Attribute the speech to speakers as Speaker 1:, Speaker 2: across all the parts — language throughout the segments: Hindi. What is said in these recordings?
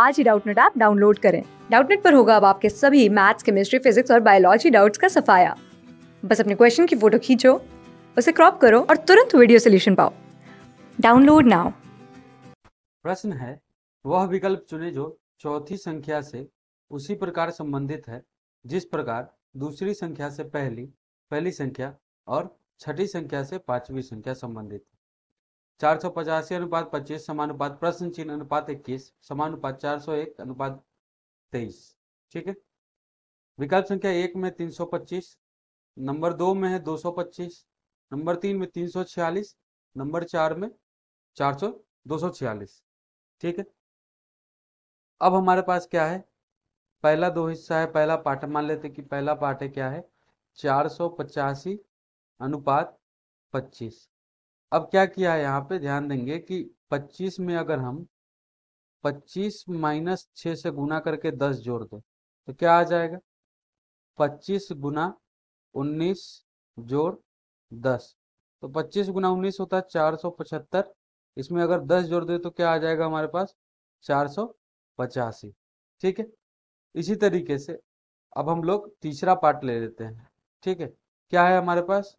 Speaker 1: आज ही डाउटनेट ऐप डाउनलोड करें डाउटनेट पर होगा अब आपके सभी मैथ्स केमिस्ट्री फिजिक्स और बायोलॉजी डाउट्स का सफाया बस अपने क्वेश्चन की फोटो खींचो उसे क्रॉप करो और तुरंत वीडियो सोल्यूशन पाओ डाउनलोड नाउ
Speaker 2: प्रश्न है वह विकल्प चुने जो चौथी संख्या से उसी प्रकार संबंधित है जिस प्रकार दूसरी संख्या से पहली पहली संख्या और छठी संख्या से पांचवी संख्या संबंधित है चार सौ पचासी अनुपात पच्चीस समानुपात प्रश्न चिन्ह अनुपात इक्कीस समानुपात चार सौ एक अनुपात तेईस ठीक है विकल्प संख्या एक में तीन सौ पच्चीस नंबर दो में है दो सौ पच्चीस नंबर तीन में तीन सौ छियालीस नंबर चार में चार सौ दो सौ छियालीस ठीक है अब हमारे पास क्या है पहला दो हिस्सा है पहला पाठ मान लेते कि पहला पाठ है क्या है चार सौ पचासी अनुपात पच्चीस अब क्या किया है यहाँ पे ध्यान देंगे कि 25 में अगर हम 25 माइनस छ से गुना करके 10 जोड़ दें तो क्या आ जाएगा 25 गुना उन्नीस जोड़ 10 तो 25 गुना उन्नीस होता है 475 इसमें अगर 10 जोड़ दे तो क्या आ जाएगा हमारे पास चार ठीक है इसी तरीके से अब हम लोग तीसरा पार्ट ले लेते हैं ठीक है क्या है हमारे पास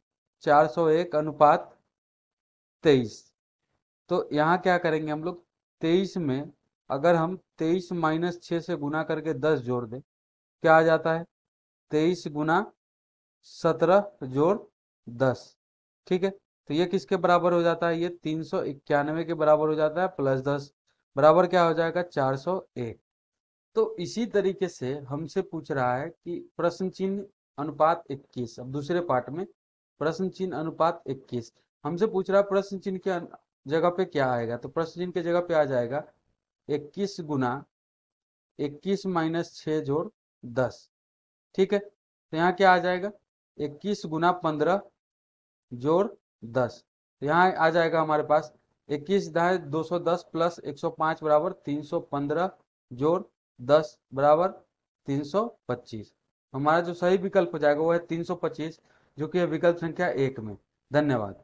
Speaker 2: 401 अनुपात तेईस तो यहाँ क्या करेंगे हम लोग तेईस में अगर हम तेईस माइनस छः से गुना करके दस जोड़ दें क्या आ जाता है तेईस गुना सत्रह जोड़ दस ठीक है तो ये किसके बराबर हो जाता है ये तीन सौ इक्यानवे के बराबर हो जाता है प्लस दस बराबर क्या हो जाएगा चार सौ एक तो इसी तरीके से हमसे पूछ रहा है कि प्रश्न चिन्ह अनुपात इक्कीस अब दूसरे पार्ट में प्रश्न चिन्ह अनुपात इक्कीस हमसे पूछ रहा है प्रश्न चिन्ह के जगह पे क्या आएगा तो प्रश्न चिन्ह के जगह पे आ जाएगा इक्कीस गुना इक्कीस माइनस छ जोड़ दस ठीक है तो यहाँ क्या आ जाएगा इक्कीस गुना पंद्रह जोड़ दस तो यहाँ आ जाएगा हमारे पास इक्कीस दाए दो सौ दस प्लस एक सौ पांच बराबर तीन सौ पंद्रह जोड़ दस बराबर तीन सौ पच्चीस हमारा जो सही विकल्प हो जाएगा वो है तीन सौ पच्चीस जो कि विकल्प संख्या एक में धन्यवाद